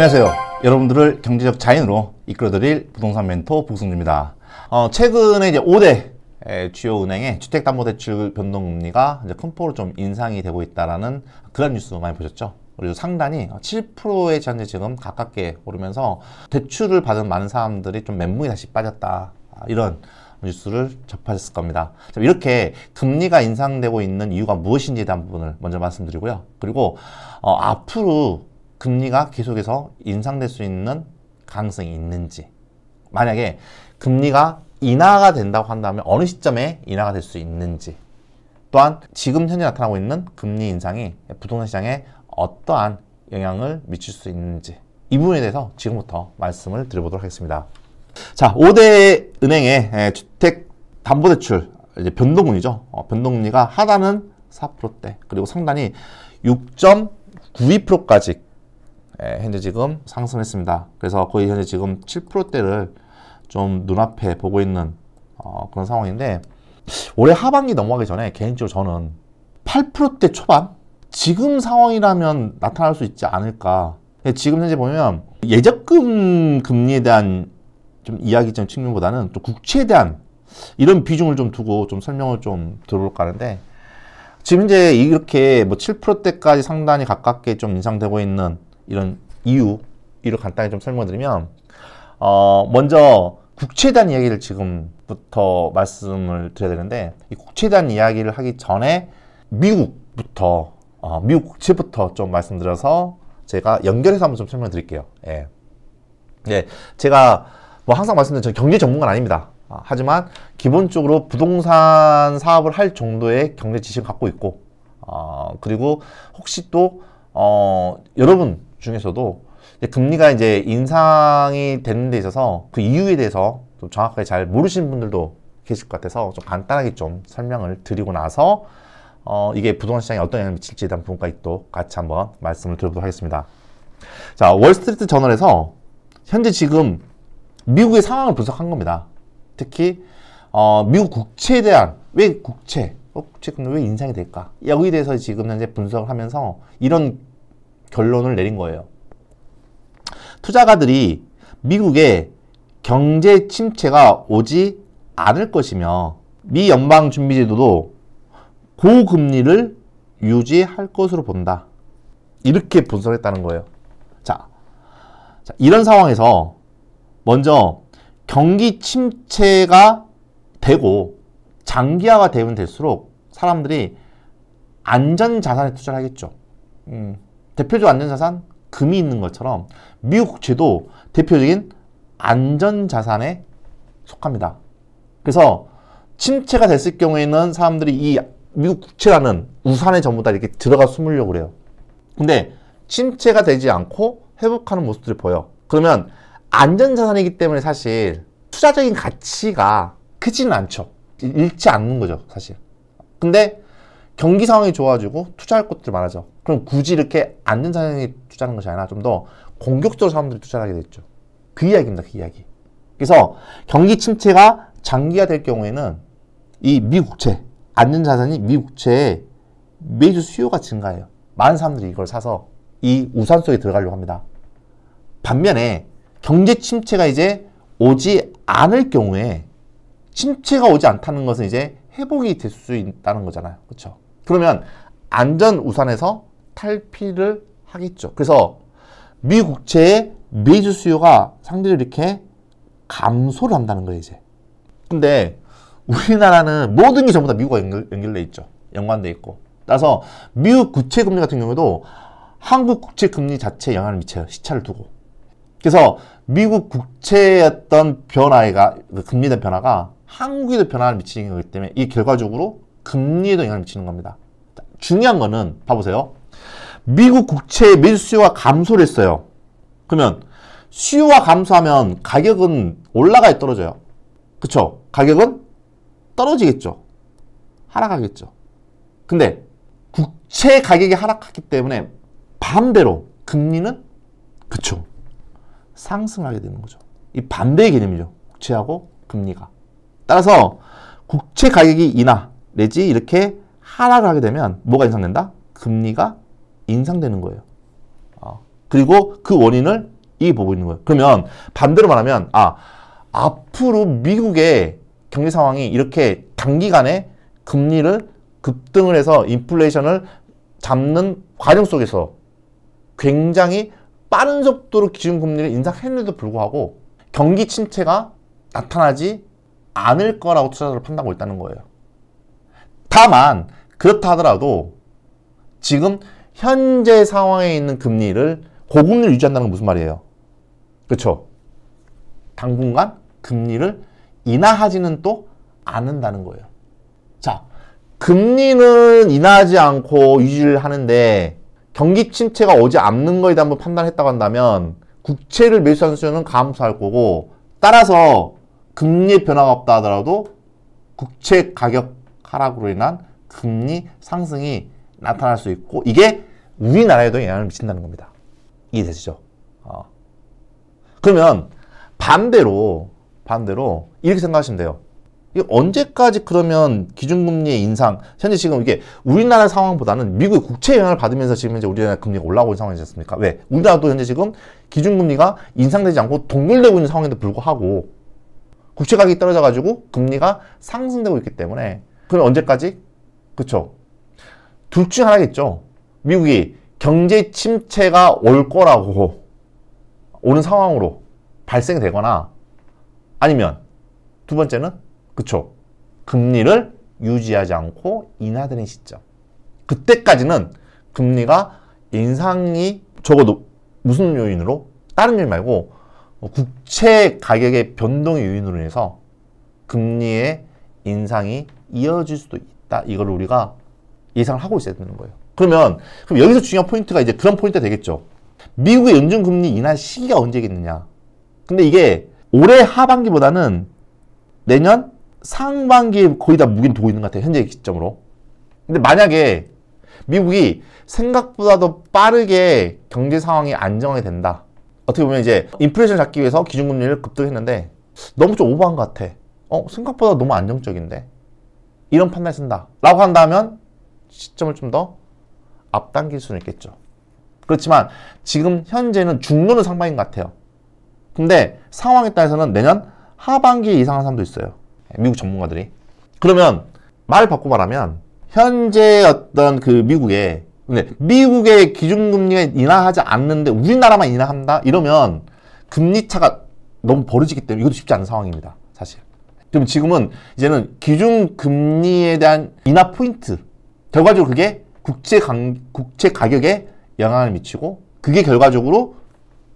안녕하세요. 여러분들을 경제적 자인으로 이끌어드릴 부동산 멘토 복승주입니다. 어, 최근에 이제 5대 주요 은행의 주택담보대출 변동금리가 이제 큰 폭으로 좀 인상이 되고 있다라는 그런 뉴스 많이 보셨죠? 그리고 상단이 7%의 현재 지금 가깝게 오르면서 대출을 받은 많은 사람들이 좀맨몸이 다시 빠졌다 아, 이런 뉴스를 접하셨을 겁니다. 이렇게 금리가 인상되고 있는 이유가 무엇인지에 대한 부분을 먼저 말씀드리고요. 그리고 어, 앞으로 금리가 계속해서 인상될 수 있는 가능성이 있는지 만약에 금리가 인하가 된다고 한다면 어느 시점에 인하가 될 수 있는지 또한 지금 현재 나타나고 있는 금리 인상이 부동산 시장에 어떠한 영향을 미칠 수 있는지 이 부분에 대해서 지금부터 말씀을 드려보도록 하겠습니다. 자, 5대 은행의 주택 담보대출 이제 변동금리죠. 어, 변동금리가 하단은 4%대 그리고 상단이 6.92%까지 예, 현재 지금 상승했습니다. 그래서 거의 현재 지금 7%대를 좀 눈앞에 보고 있는 어, 그런 상황인데 올해 하반기 넘어가기 전에 개인적으로 저는 8%대 초반 지금 상황이라면 나타날 수 있지 않을까. 지금 현재 보면 예적금 금리에 대한 좀 이야기점 측면보다는 또 국채에 대한 이런 비중을 좀 두고 좀 설명을 좀 들어볼까 하는데 지금 이제 이렇게 뭐 7%대까지 상당히 가깝게 좀 인상되고 있는 이런 이유를 간단히 좀 설명드리면 어, 먼저 국채에 대한 이야기를 지금부터 말씀을 드려야 되는데 이 국채에 대한 이야기를 하기 전에 미국부터 어, 미국 국채부터 좀 말씀드려서 제가 연결해서 한번 좀 설명드릴게요. 예. 예, 제가 뭐 항상 말씀드린 저 경제 전문가는 아닙니다. 아, 하지만 기본적으로 부동산 사업을 할 정도의 경제 지식을 갖고 있고 어, 그리고 혹시 또 어, 여러분 중에서도 이제 금리가 이제 인상이 되는 데 있어서 그 이유에 대해서 좀 정확하게 잘 모르시는 분들도 계실 것 같아서 좀 간단하게 좀 설명을 드리고 나서 어, 이게 부동산 시장에 어떤 영향을 미칠지에 대한 부분까지 또 같이 한번 말씀을 드려보도록 하겠습니다. 자, 월스트리트 저널에서 현재 지금 미국의 상황을 분석한 겁니다. 특히 어, 미국 국채에 대한 왜 국채, 어, 국채 금리 왜 인상이 될까? 여기에 대해서 지금 현재 분석을 하면서 이런 결론을 내린 거예요. 투자가들이 미국의 경제 침체가 오지 않을 것이며 미 연방준비제도도 고금리를 유지할 것으로 본다. 이렇게 분석했다는 거예요. 자, 자 이런 상황에서 먼저 경기 침체가 되고 장기화가 되면 될수록 사람들이 안전자산에 투자를 하겠죠. 음. 대표적 안전자산 금이 있는 것처럼 미국 국채도 대표적인 안전자산에 속합니다. 그래서 침체가 됐을 경우에는 사람들이 이 미국 국채라는 우산에 전부 다 이렇게 들어가 숨으려고 그래요. 근데 침체가 되지 않고 회복하는 모습들을 보여. 그러면 안전자산이기 때문에 사실 투자적인 가치가 크지는 않죠. 잃지 않는 거죠, 사실. 근데 경기 상황이 좋아지고 투자할 곳들 이 많아져. 그럼 굳이 이렇게 앉는 사람이 투자하는 것이 아니라 좀 더 공격적으로 사람들이 투자하게 됐죠. 그 이야기입니다. 그 이야기. 그래서 경기 침체가 장기화될 경우에는 이 미국채, 앉는 자산이 미국채에 매주 수요가 증가해요. 많은 사람들이 이걸 사서 이 우산 속에 들어가려고 합니다. 반면에 경제 침체가 이제 오지 않을 경우에 침체가 오지 않다는 것은 이제 회복이 될 수 있다는 거잖아요. 그렇죠? 그러면 안전우산에서 탈피를 하겠죠. 그래서 미 국채의 매주 수요가 상대적으로 이렇게 감소를 한다는 거예요, 이제. 근데 우리나라는 모든 게 전부 다 미국과 연결, 돼 있죠. 연관돼 있고. 따라서 미국 국채 금리 같은 경우도 한국 국채 금리 자체에 영향을 미쳐요. 시차를 두고. 그래서 미국 국채였던 변화가 그 금리의 변화가 한국에도 변화를 미치는 거기 때문에 이 결과적으로 금리에도 영향을 미치는 겁니다. 중요한 거는 봐보세요. 미국 국채 매수 수요가 감소를 했어요. 그러면 수요와 감소하면 가격은 올라가요 떨어져요? 그쵸? 가격은 떨어지겠죠. 하락하겠죠. 근데 국채 가격이 하락하기 때문에 반대로 금리는 그쵸. 상승하게 되는 거죠. 이 반대의 개념이죠. 국채하고 금리가. 따라서 국채 가격이 인하, 내지 이렇게 하락을 하게 되면 뭐가 인상된다? 금리가 인상되는 거예요. 어. 그리고 그 원인을 이 보고 있는 거예요. 그러면 반대로 말하면 아 앞으로 미국의 경제 상황이 이렇게 단기간에 금리를 급등을 해서 인플레이션을 잡는 과정 속에서 굉장히 빠른 속도로 기준금리를 인상했는데도 불구하고 경기 침체가 나타나지 않을 거라고 투자자를 판단하고 있다는 거예요. 다만 그렇다 하더라도 지금 현재 상황에 있는 금리를 고금리를 유지한다는 건 무슨 말이에요? 그렇죠? 당분간 금리를 인하하지는 또 않는다는 거예요. 자, 금리는 인하하지 않고 유지를 하는데 경기 침체가 오지 않는 거에 대한 판단했다고 한다면 국채를 매수하는 수요는 감소할 거고 따라서 금리 변화가 없다 하더라도 국채 가격 하락으로 인한 금리 상승이 나타날 수 있고 이게 우리나라에도 영향을 미친다는 겁니다. 이해되시죠? 어. 그러면 반대로 반대로 이렇게 생각하시면 돼요. 이 언제까지 그러면 기준금리의 인상 현재 지금 이게 우리나라 상황보다는 미국의 국채 영향을 받으면서 지금 이제 우리나라 금리가 올라오고 있는 상황이지 않습니까? 왜? 우리나라도 현재 지금 기준금리가 인상되지 않고 동결되고 있는 상황에도 불구하고 국채 가격이 떨어져 가지고 금리가 상승되고 있기 때문에 그럼 언제까지? 그쵸? 둘중 하나겠죠. 미국이 경제 침체가 올 거라고 오는 상황으로 발생되거나 아니면 두 번째는 그쵸? 금리를 유지하지 않고 인하되는 시점. 그때까지는 금리가 인상이 적어도 무슨 요인으로? 다른 요인 말고 국채 가격의 변동의 요인으로 인해서 금리의 인상이 이어질 수도 있다. 이걸 우리가 예상을 하고 있어야 되는 거예요. 그러면 그럼 여기서 중요한 포인트가 이제 그런 포인트가 되겠죠. 미국의 연준금리 인하 시기가 언제겠느냐. 근데 이게 올해 하반기보다는 내년 상반기에 거의 다 무게는 두고 있는 것 같아요. 현재 기점으로. 근데 만약에 미국이 생각보다도 빠르게 경제 상황이 안정이 된다. 어떻게 보면 이제 인플레이션 잡기 위해서 기준금리를 급등했는데 너무 좀 오버한 것 같아. 어 생각보다 너무 안정적인데 이런 판단을 쓴다 라고 한다면 시점을 좀 더 앞당길 수는 있겠죠 그렇지만 지금 현재는 중로는 상반인것 같아요 근데 상황에 따라서는 내년 하반기 에 이상한 사람도 있어요 예, 미국 전문가들이 그러면 말 바꿔 말하면 현재 어떤 그 미국의 근데 미국의 기준금리가 인하하지 않는데 우리나라만 인하한다 이러면 금리 차가 너무 벌어지기 때문에 이것도 쉽지 않은 상황입니다 사실 그럼 지금은 이제는 기준금리에 대한 인하 포인트 결과적으로 그게 국제 강, 국채 가격에 영향을 미치고 그게 결과적으로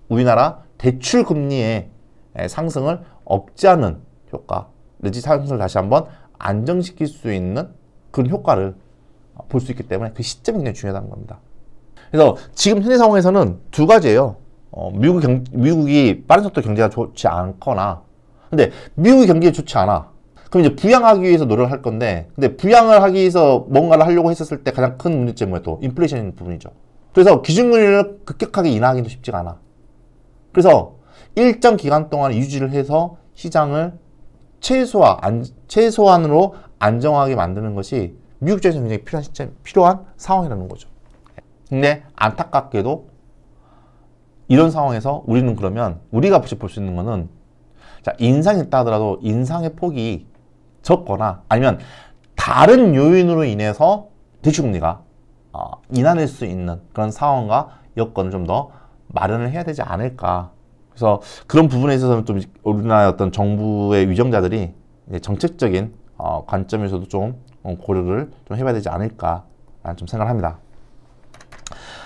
우리나라 대출 금리의 상승을 억제하는 효과 레지 상승을 다시 한번 안정시킬 수 있는 그런 효과를 어, 볼수 있기 때문에 그 시점이 굉장히 중요하다는 겁니다. 그래서 지금 현재 상황에서는 두 가지예요. 어, 미국 경, 미국이 빠른 속도 경제가 좋지 않거나 근데 미국이 경기가 좋지 않아. 그럼 이제 부양하기 위해서 노력을 할 건데 근데 부양을 하기 위해서 뭔가를 하려고 했었을 때 가장 큰 문제점이 뭐야 또 인플레이션 부분이죠. 그래서 기준금리를 급격하게 인하하기도 쉽지가 않아. 그래서 일정 기간 동안 유지를 해서 시장을 최소화, 안, 최소한으로 안정하게 만드는 것이 미국 입장에서 굉장히 필요한 시점, 필요한 상황이라는 거죠. 근데 안타깝게도 이런 상황에서 우리는 그러면 우리가 볼 수 있는 거는 자, 인상이 있다 하더라도 인상의 폭이 적거나 아니면 다른 요인으로 인해서 대출금리가 어, 인하될 수 있는 그런 상황과 여건을 좀 더 마련을 해야 되지 않을까. 그래서 그런 부분에 있어서는 좀 우리나라 의 어떤 정부의 위정자들이 정책적인 어, 관점에서도 좀 고려를 좀 해봐야 되지 않을까 라는 좀 생각을 합니다.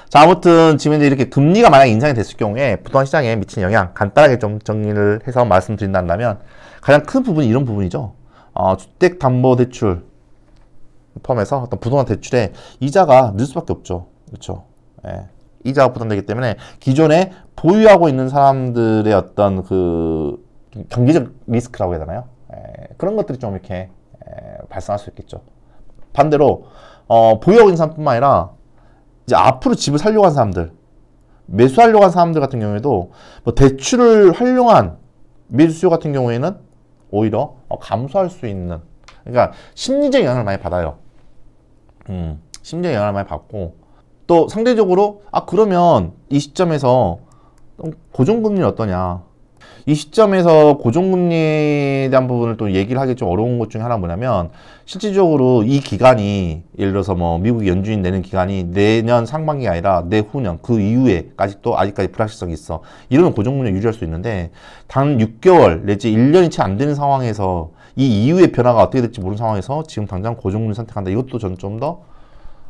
자, 아무튼 지금 이제 이렇게 금리가 만약 인상이 됐을 경우에 부동산 시장에 미친 영향 간단하게 좀 정리를 해서 말씀드린다면 가장 큰 부분이 이런 부분이죠. 어, 주택담보대출 포함해서 어떤 부동산 대출에 이자가 늘 수밖에 없죠. 그렇죠. 예. 이자가 부담되기 때문에 기존에 보유하고 있는 사람들의 어떤 그경기적 리스크라고 해야 되나요? 예, 그런 것들이 좀 이렇게 예, 발생할 수 있겠죠. 반대로 어, 보유하고 있는 사람뿐만 아니라 이제 앞으로 집을 살려고 한 사람들 매수하려고 한 사람들 같은 경우에도 뭐 대출을 활용한 매수 수요 같은 경우에는 오히려 어, 감소할 수 있는 그러니까 심리적 영향을 많이 받아요 음, 심리적 영향을 많이 받고 또 상대적으로 아 그러면 이 시점에서 고정금리 어떠냐 이 시점에서 고정금리에 대한 부분을 또 얘기를 하기 좀 어려운 것 중에 하나 뭐냐면 실질적으로 이 기간이 예를 들어서 뭐 미국이 연준이 내는 기간이 내년 상반기 아니라 내후년 그 이후에까지도 아직까지 불확실성이 있어 이러면 고정금리 유리할수 있는데 단 6개월 내지 1년이 채 안 되는 상황에서 이 이후의 변화가 어떻게 될지 모르는 상황에서 지금 당장 고정금리 선택한다 이것도 저는 좀더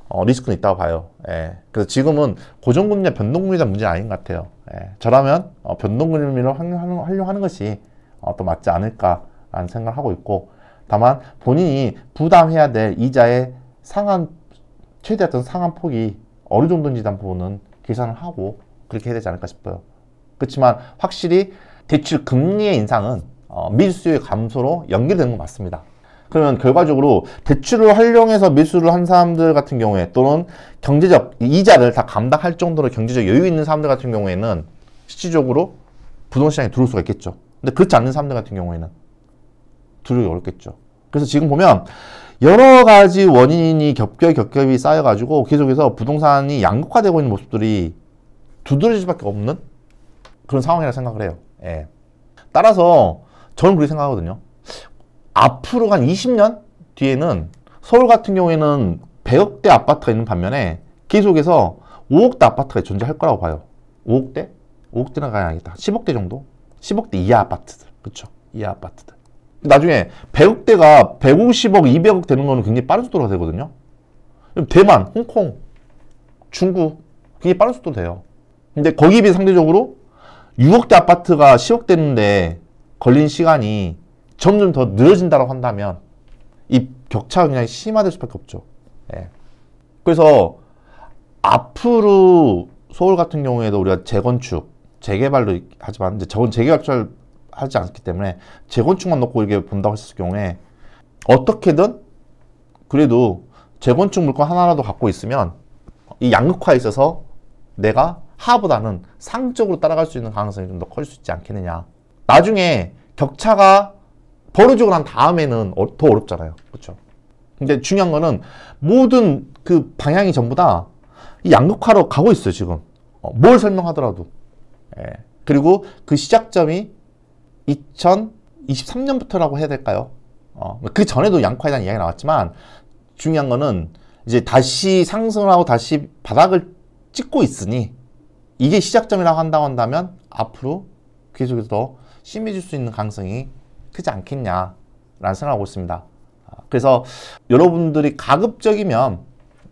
어, 리스크는 있다고 봐요. 예. 그래서 지금은 고정금리나 변동금리가 문제 아닌 것 같아요. 예. 저라면 어, 변동금리를 활용하는, 활용하는 것이 어, 또 맞지 않을까라는 생각을 하고 있고 다만 본인이 부담해야 될 이자의 상한 최대 어떤 상한 폭이 어느 정도인지 단 부분은 계산을 하고 그렇게 해야 되지 않을까 싶어요. 그렇지만 확실히 대출 금리의 인상은 어, 밀수요 감소로 연결되는 건 맞습니다. 그러면 결과적으로 대출을 활용해서 매수를한 사람들 같은 경우에 또는 경제적 이자를 다 감당할 정도로 경제적 여유 있는 사람들 같은 경우에는 실질적으로 부동시장에 들어올 수가 있겠죠. 근데 그렇지 않는 사람들 같은 경우에는 들어오기 어렵겠죠. 그래서 지금 보면 여러 가지 원인이 겹겹이 겹겹이 쌓여가지고 계속해서 부동산이 양극화되고 있는 모습들이 두드러질 수밖에 없는 그런 상황이라 생각을 해요. 예. 따라서 저는 그렇게 생각하거든요. 앞으로 한 20년 뒤에는 서울 같은 경우에는 100억대 아파트가 있는 반면에 계속해서 5억대 아파트가 존재할 거라고 봐요. 5억대? 5억대나 가야 하겠다. 10억대 정도? 10억대 이하 아파트들. 그렇죠? 이하 아파트들. 나중에 100억대가 150억, 200억 되는 거는 굉장히 빠른 속도로 되거든요. 대만, 홍콩, 중국 굉장히 빠른 속도로 돼요. 근데 거기에 비해 상대적으로 6억대 아파트가 10억 대는데 걸린 시간이 점점 더 늘어진다고 한다면 이 격차가 굉장히 심화될 수밖에 없죠. 예. 그래서 앞으로 서울 같은 경우에도 우리가 재건축, 재개발로 하지만 이제 저건 재개발을 하지 않기 때문에 재건축만 놓고 이렇게 본다고 했을 경우에 어떻게든 그래도 재건축 물건 하나라도 갖고 있으면 이 양극화에 있어서 내가 하보다는 상적으로 따라갈 수 있는 가능성이 좀 더 커질 수 있지 않겠느냐. 나중에 격차가 벌르지고난 다음에는 어, 더 어렵잖아요. 그렇죠? 근데 중요한 거는 모든 그 방향이 전부 다 양극화로 가고 있어요, 지금. 어, 뭘 설명하더라도. 예. 그리고 그 시작점이 2023년부터라고 해야 될까요? 어, 그 전에도 양과에 대한 이야기 나왔지만 중요한 거는 이제 다시 상승하고 다시 바닥을 찍고 있으니 이게 시작점이라고 한다고 한다면 앞으로 계속해서 더 심해질 수 있는 가능성이 크지 않겠냐라는 생각하고 있습니다. 아, 그래서 여러분들이 가급적이면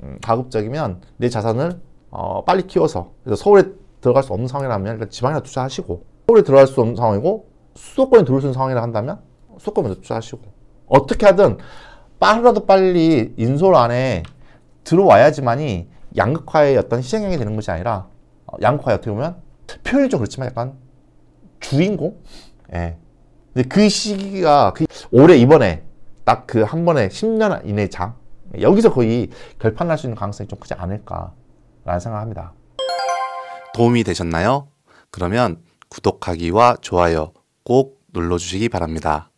음, 가급적이면 내 자산을 어, 빨리 키워서 그래서 서울에 들어갈 수 없는 상황이라면 지방에나 투자하시고 서울에 들어갈 수 없는 상황이고 수도권에 들어올 수 있는 상황이라 한다면 수도권에서 투자하시고 어떻게 하든 빠르라도 빨리 인솔 안에 들어와야지만이 양극화의 어떤 시행양이 되는 것이 아니라 어, 양극화에 어떻게 보면 표현이 좀 그렇지만 약간 주인공? 예. 근데 그 시기가 그 올해 이번에 딱 그 한 번에 10년 이내 장 여기서 거의 결판날 수 있는 가능성이 좀 크지 않을까라는 생각합니다. 도움이 되셨나요? 그러면 구독하기와 좋아요 꼭 눌러주시기 바랍니다.